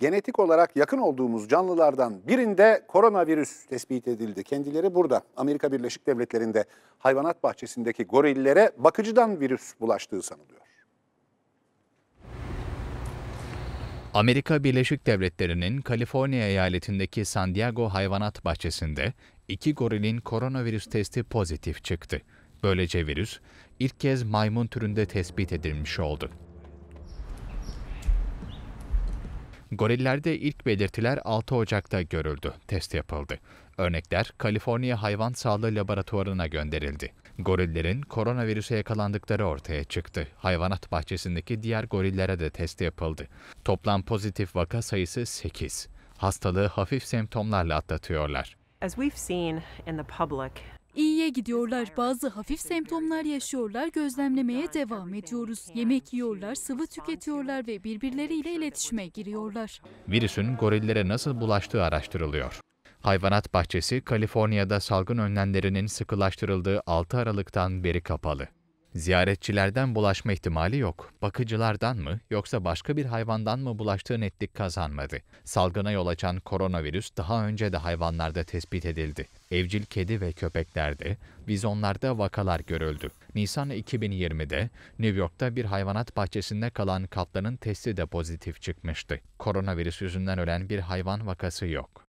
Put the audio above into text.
genetik olarak yakın olduğumuz canlılardan birinde koronavirüs tespit edildi. Kendileri burada Amerika Birleşik Devletleri'nde hayvanat bahçesindeki gorillere bakıcıdan virüs bulaştığı sanılıyor. Amerika Birleşik Devletleri'nin Kaliforniya eyaletindeki San Diego hayvanat bahçesinde iki gorilin koronavirüs testi pozitif çıktı. Böylece virüs ilk kez maymun türünde tespit edilmiş oldu. Gorillerde ilk belirtiler 6 Ocak'ta görüldü. Test yapıldı. Örnekler Kaliforniya Hayvan Sağlığı Laboratuvarı'na gönderildi. Gorillerin koronavirüse yakalandıkları ortaya çıktı. Hayvanat bahçesindeki diğer gorillere de test yapıldı. Toplam pozitif vaka sayısı 8. Hastalığı hafif semptomlarla atlatıyorlar. As we've seen in the public İyiye gidiyorlar. Bazı hafif semptomlar yaşıyorlar. Gözlemlemeye devam ediyoruz. Yemek yiyorlar, sıvı tüketiyorlar ve birbirleriyle iletişime giriyorlar. Virüsün gorillere nasıl bulaştığı araştırılıyor. Hayvanat bahçesi Kaliforniya'da salgın önlemlerinin sıkılaştırıldığı 6 Aralık'tan beri kapalı. Ziyaretçilerden bulaşma ihtimali yok. Bakıcılardan mı yoksa başka bir hayvandan mı bulaştığı netlik kazanmadı. Salgına yol açan koronavirüs daha önce de hayvanlarda tespit edildi. Evcil kedi ve köpeklerde, bizonlarda vakalar görüldü. Nisan 2020'de New York'ta bir hayvanat bahçesinde kalan kaplanın testi de pozitif çıkmıştı. Koronavirüs yüzünden ölen bir hayvan vakası yok.